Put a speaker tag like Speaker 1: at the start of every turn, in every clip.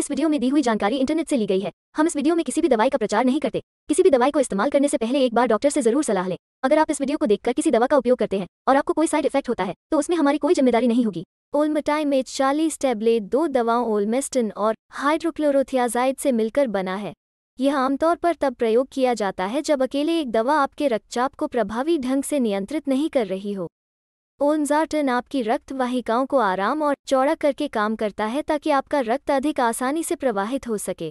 Speaker 1: इस वीडियो में दी हुई जानकारी इंटरनेट से ली गई है हम इस वीडियो में किसी भी दवाई का प्रचार नहीं करते किसी भी दवाई को इस्तेमाल करने से पहले एक बार डॉक्टर से जरूर सलाह लें अगर आप इस वीडियो को देखकर किसी दवा का उपयोग करते हैं और आपको कोई साइड इफेक्ट होता है तो उसमें हमारी कोई जिम्मेदारी नहीं होगी ओलमटाई में चालीस टेबलेट दो दवाओं ओलमेस्टिन और हाइड्रोक्लोरोथियाजाइड से मिलकर बना है यह आमतौर पर तब प्रयोग किया जाता है जब अकेले एक दवा आपके रक्तचाप को प्रभावी ढंग से नियंत्रित नहीं कर रही हो ओन्जार्टन आपकी रक्त वाहिकाओं को आराम और चौड़ा करके काम करता है ताकि आपका रक्त अधिक आसानी से प्रवाहित हो सके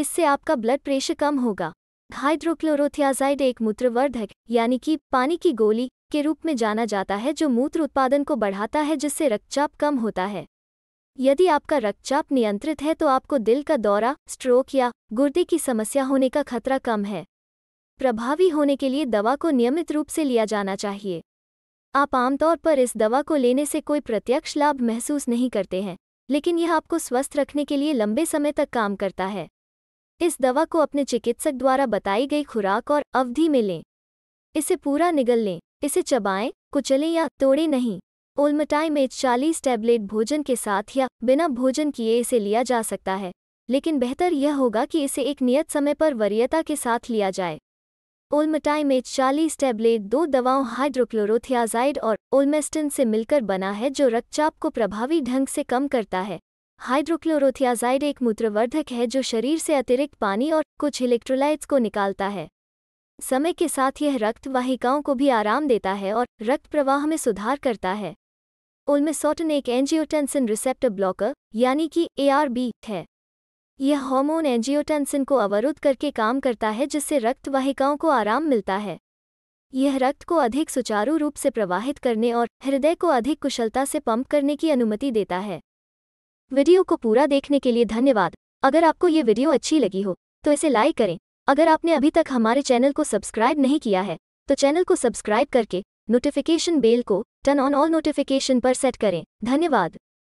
Speaker 1: इससे आपका ब्लड प्रेशर कम होगा हाइड्रोक्लोरोथियाजाइड एक मूत्रवर्धक यानी कि पानी की गोली के रूप में जाना जाता है जो मूत्र उत्पादन को बढ़ाता है जिससे रक्तचाप कम होता है यदि आपका रक्तचाप नियंत्रित है तो आपको दिल का दौरा स्ट्रोक या गुर्दे की समस्या होने का खतरा कम है प्रभावी होने के लिए दवा को नियमित रूप से लिया जाना चाहिए आप आमतौर पर इस दवा को लेने से कोई प्रत्यक्ष लाभ महसूस नहीं करते हैं लेकिन यह आपको स्वस्थ रखने के लिए लंबे समय तक काम करता है इस दवा को अपने चिकित्सक द्वारा बताई गई खुराक और अवधि में लें इसे पूरा निगल लें इसे चबाएं कुचलें या तोड़ें नहीं ओल्मटाई में चालीस टैबलेट भोजन के साथ या बिना भोजन किए इसे लिया जा सकता है लेकिन बेहतर यह होगा कि इसे एक नियत समय पर वरीयता के साथ लिया जाए में चालीस टैबलेट दो दवाओं हाइड्रोक्लोरोथियाजाइड और ओलमेस्टिन से मिलकर बना है जो रक्तचाप को प्रभावी ढंग से कम करता है हाइड्रोक्लोरोथियाजाइड एक मूत्रवर्धक है जो शरीर से अतिरिक्त पानी और कुछ इलेक्ट्रोलाइट्स को निकालता है समय के साथ यह रक्त वाहिकाओं को भी आराम देता है और रक्त प्रवाह में सुधार करता है ओल्मेसोटन एक एंजियोटेंसिन रिसेप्टर ब्लॉकर यानी कि एआरबी है यह हार्मोन एंजियोटेंसिन को अवरुद्ध करके काम करता है जिससे रक्त वाहिकाओं को आराम मिलता है यह रक्त को अधिक सुचारू रूप से प्रवाहित करने और हृदय को अधिक कुशलता से पंप करने की अनुमति देता है वीडियो को पूरा देखने के लिए धन्यवाद अगर आपको ये वीडियो अच्छी लगी हो तो इसे लाइक करें अगर आपने अभी तक हमारे चैनल को सब्सक्राइब नहीं किया है तो चैनल को सब्सक्राइब करके नोटिफिकेशन बेल को टर्न ऑन ऑल नोटिफिकेशन पर सेट करें धन्यवाद